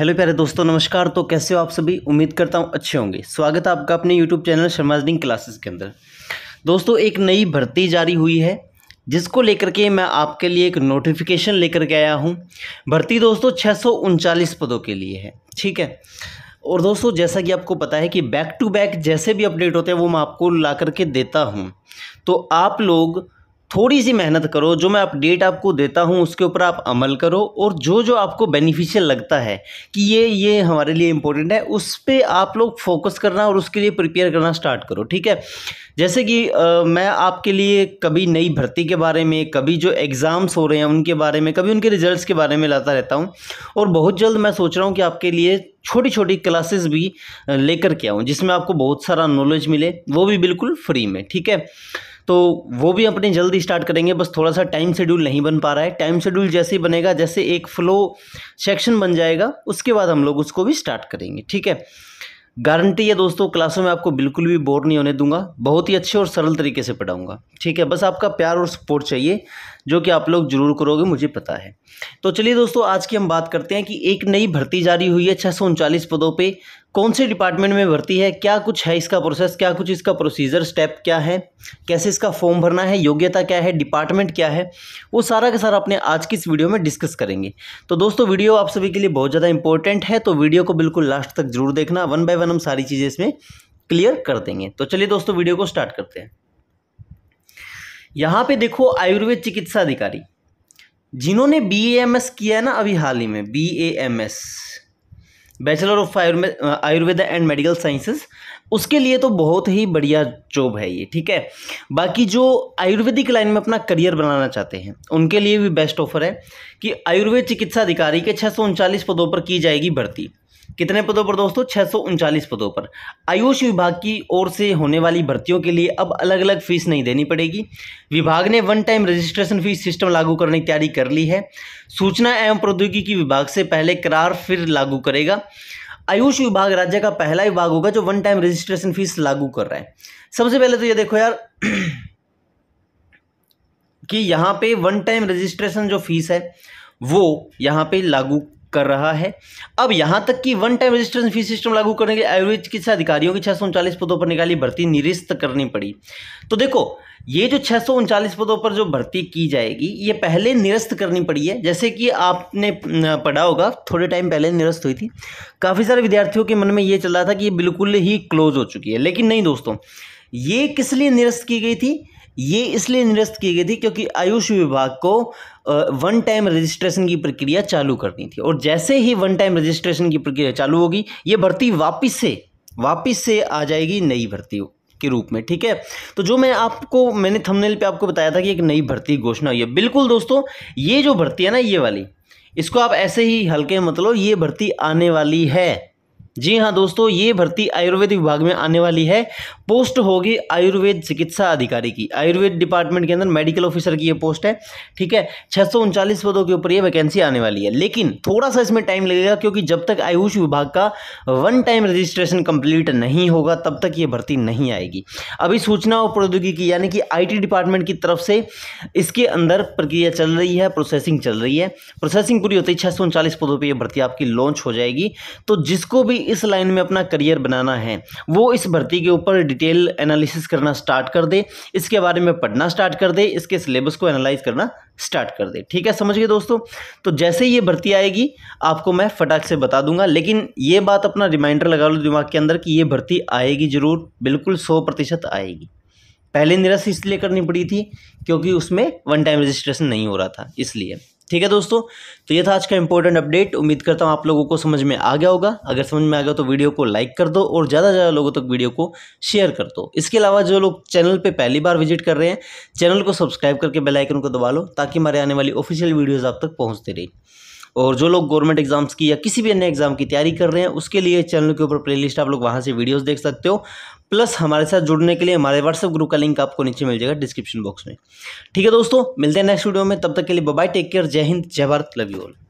hello प्यारे दोस्तों नमस्कार तो कैसे हो आप सभी उम्मीद करता हूँ अच्छे होंगे स्वागत है आपका अपने यूट्यूब चैनल शर्माजनिंग क्लासेस के अंदर दोस्तों एक नई भर्ती जारी हुई है जिसको लेकर के मैं आपके लिए एक नोटिफिकेशन लेकर के आया हूँ भर्ती दोस्तों छः पदों के लिए है ठीक है और दोस्तों जैसा कि आपको पता है कि बैक टू बैक जैसे भी अपडेट होते हैं वो मैं आपको ला करके देता हूँ तो आप लोग थोड़ी सी मेहनत करो जो मैं अपडेट आपको देता हूँ उसके ऊपर आप अमल करो और जो जो आपको बेनिफिशियल लगता है कि ये ये हमारे लिए इम्पोर्टेंट है उस पर आप लोग फोकस करना और उसके लिए प्रिपेयर करना स्टार्ट करो ठीक है जैसे कि आ, मैं आपके लिए कभी नई भर्ती के बारे में कभी जो एग्ज़ाम्स हो रहे हैं उनके बारे में कभी उनके रिज़ल्ट के बारे में लाता रहता हूँ और बहुत जल्द मैं सोच रहा हूँ कि आपके लिए छोटी छोटी क्लासेस भी लेकर के आऊँ जिसमें आपको बहुत सारा नॉलेज मिले वो भी बिल्कुल फ्री में ठीक है तो वो भी अपने जल्दी स्टार्ट करेंगे बस थोड़ा सा टाइम शेड्यूल नहीं बन पा रहा है टाइम शेड्यूल जैसे ही बनेगा जैसे एक फ़्लो सेक्शन बन जाएगा उसके बाद हम लोग उसको भी स्टार्ट करेंगे ठीक है गारंटी है दोस्तों क्लासों में आपको बिल्कुल भी बोर नहीं होने दूंगा बहुत ही अच्छे और सरल तरीके से पढ़ाऊंगा ठीक है बस आपका प्यार और सपोर्ट चाहिए जो कि आप लोग जरूर करोगे मुझे पता है तो चलिए दोस्तों आज की हम बात करते हैं कि एक नई भर्ती जारी हुई है छः पदों पे कौन से डिपार्टमेंट में भर्ती है क्या कुछ है इसका प्रोसेस क्या कुछ इसका प्रोसीजर स्टेप क्या है कैसे इसका फॉर्म भरना है योग्यता क्या है डिपार्टमेंट क्या है वो सारा का सारा अपने आज की इस वीडियो में डिस्कस करेंगे तो दोस्तों वीडियो आप सभी के लिए बहुत ज़्यादा इंपॉर्टेंट है तो वीडियो को बिल्कुल लास्ट तक जरूर देखना वन बाय वन हम सारी चीज़ें इसमें क्लियर कर देंगे तो चलिए दोस्तों वीडियो को स्टार्ट करते हैं यहाँ पे देखो आयुर्वेद चिकित्सा अधिकारी जिन्होंने बी किया है ना अभी हाल ही में B bachelor of Ayurveda and medical sciences उसके लिए तो बहुत ही बढ़िया जॉब है ये ठीक है बाकी जो आयुर्वेदिक लाइन में अपना करियर बनाना चाहते हैं उनके लिए भी बेस्ट ऑफर है कि आयुर्वेद चिकित्सा अधिकारी के छः पदों पर की जाएगी भर्ती कितने पदों पर दोस्तों छः पदों पर आयुष विभाग की ओर से होने वाली भर्तियों के लिए अब अलग अलग फीस नहीं देनी पड़ेगी विभाग ने one time registration fees system लागू करने की तैयारी कर ली है सूचना एवं प्रौद्योगिकी विभाग से पहले करार फिर लागू करेगा आयुष विभाग राज्य का पहला विभाग होगा जो वन टाइम रजिस्ट्रेशन फीस लागू कर रहा है सबसे पहले तो ये देखो यार कि यहाँ पे वन टाइम रजिस्ट्रेशन जो फीस है वो यहाँ पे लागू कर रहा है अब यहां तक कि one time registration fees system लागू करने के लिए आयुर्वेद चिकित्सा अधिकारियों की छः पदों पर निकाली भर्ती निरस्त करनी पड़ी तो देखो ये जो छः पदों पर जो भर्ती की जाएगी ये पहले निरस्त करनी पड़ी है जैसे कि आपने पढ़ा होगा थोड़े टाइम पहले निरस्त हुई थी काफ़ी सारे विद्यार्थियों के मन में ये चल रहा था कि ये बिल्कुल ही क्लोज हो चुकी है लेकिन नहीं दोस्तों ये किस लिए निरस्त की गई थी ये इसलिए निरस्त की गई थी क्योंकि आयुष विभाग को वन टाइम रजिस्ट्रेशन की प्रक्रिया चालू करनी थी और जैसे ही वन टाइम रजिस्ट्रेशन की प्रक्रिया चालू होगी ये भर्ती वापस से वापस से आ जाएगी नई भर्ती के रूप में ठीक है तो जो मैं आपको मैंने थंबनेल पे आपको बताया था कि एक नई भर्ती घोषणा हुई है बिल्कुल दोस्तों ये जो भर्ती है ना ये वाली इसको आप ऐसे ही हल्के मतलब ये भर्ती आने वाली है जी हाँ दोस्तों ये भर्ती आयुर्वेद विभाग में आने वाली है पोस्ट होगी आयुर्वेद चिकित्सा अधिकारी की आयुर्वेद डिपार्टमेंट के अंदर मेडिकल ऑफिसर की ये पोस्ट है ठीक है छः पदों के ऊपर ये वैकेंसी आने वाली है लेकिन थोड़ा सा इसमें टाइम लगेगा क्योंकि जब तक आयुष विभाग का वन टाइम रजिस्ट्रेशन कंप्लीट नहीं होगा तब तक ये भर्ती नहीं आएगी अभी सूचना और प्रौद्योगिकी यानी कि आई डिपार्टमेंट की तरफ से इसके अंदर प्रक्रिया चल रही है प्रोसेसिंग चल रही है प्रोसेसिंग पूरी होती है छः पदों पर यह भर्ती आपकी लॉन्च हो जाएगी तो जिसको भी इस लाइन में अपना करियर बनाना है वो इस भर्ती के ऊपर डिटेल एनालिसिस करना स्टार्ट कर दे इसके बारे में पढ़ना स्टार्ट कर दे इसके सिलेबस को एनालाइज करना स्टार्ट कर दे ठीक है समझ गए दोस्तों तो जैसे ही ये भर्ती आएगी आपको मैं फटाक से बता दूंगा लेकिन ये बात अपना रिमाइंडर लगा लो दिमाग के अंदर कि ये भर्ती आएगी ज़रूर बिल्कुल सौ प्रतिशत आएगी पहले निरस्त इसलिए करनी पड़ी थी क्योंकि उसमें वन टाइम रजिस्ट्रेशन नहीं हो रहा था इसलिए ठीक है दोस्तों तो ये था आज का इंपॉर्टेंट अपडेट उम्मीद करता हूँ आप लोगों को समझ में आ गया होगा अगर समझ में आ गया तो वीडियो को लाइक कर दो और ज़्यादा से ज़्यादा लोगों तक वीडियो को शेयर कर दो इसके अलावा जो लोग चैनल पे पहली बार विजिट कर रहे हैं चैनल को सब्सक्राइब करके बेलाइकन को दबा लो ताकि हमारे आने वाली ऑफिशियल वीडियोज़ आप तक पहुँचते रही और जो लोग गवर्नमेंट एग्जाम्स की या किसी भी अन्य एग्जाम की तैयारी कर रहे हैं उसके लिए चैनल के ऊपर प्लेलिस्ट आप लोग वहाँ से वीडियोस देख सकते हो प्लस हमारे साथ जुड़ने के लिए हमारे व्हाट्सएप ग्रुप का लिंक आपको नीचे मिल जाएगा डिस्क्रिप्शन बॉक्स में ठीक है दोस्तों मिलते हैं नेक्स्ट वीडियो में तब तक के लिए बबाई टेक केयर जय हिंद जय भारत लव यू ऑल